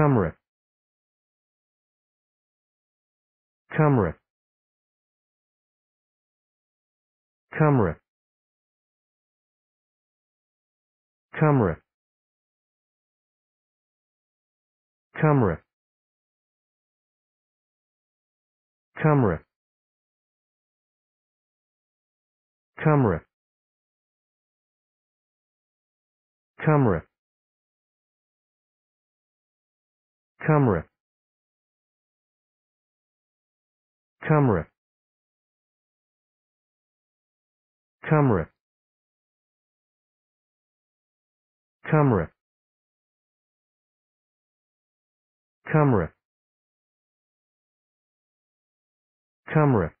Cymru Cymru Cymru Cymru Cymru Cymru Cymru Cymru Kumra Kumra Kumra Kumra Kumra Kumra